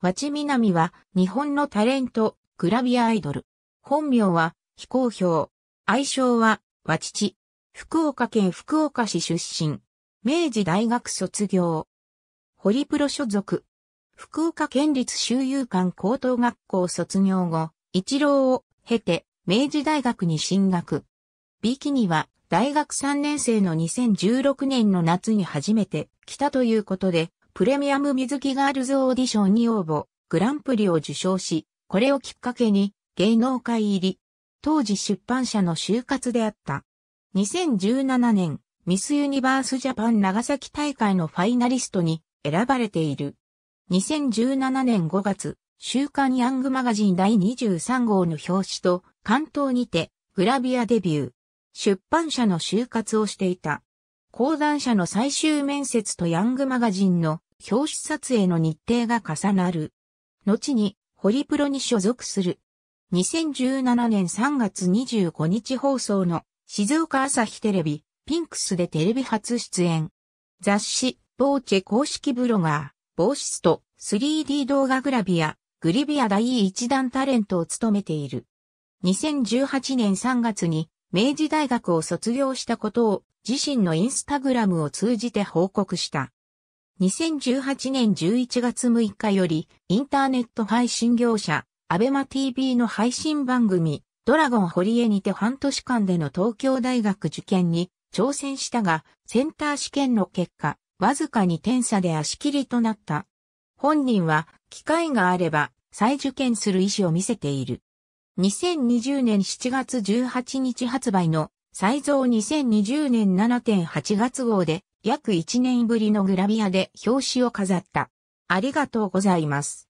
な南は日本のタレント、グラビアアイドル。本名は非公表。愛称は和ち。福岡県福岡市出身。明治大学卒業。ホリプロ所属。福岡県立周遊館高等学校卒業後、一郎を経て明治大学に進学。ビキニは大学3年生の2016年の夏に初めて来たということで、プレミアム水着ガールズオーディションに応募、グランプリを受賞し、これをきっかけに芸能界入り、当時出版社の就活であった。2017年、ミスユニバースジャパン長崎大会のファイナリストに選ばれている。2017年5月、週刊ヤングマガジン第23号の表紙と関東にてグラビアデビュー。出版社の就活をしていた。講談社の最終面接とヤングマガジンの表紙撮影の日程が重なる。後に、ホリプロに所属する。2017年3月25日放送の静岡朝日テレビ、ピンクスでテレビ初出演。雑誌、ボーチェ公式ブロガー、ボーシスト、3D 動画グラビア、グリビア第一弾タレントを務めている。2018年3月に明治大学を卒業したことを自身のインスタグラムを通じて報告した。2018年11月6日より、インターネット配信業者、アベマ TV の配信番組、ドラゴン堀江にて半年間での東京大学受験に挑戦したが、センター試験の結果、わずかに点差で足切りとなった。本人は、機会があれば、再受験する意思を見せている。2020年7月18日発売の、再造2020年7.8月号で、約1年ぶりのグラビアで表紙を飾った。ありがとうございます。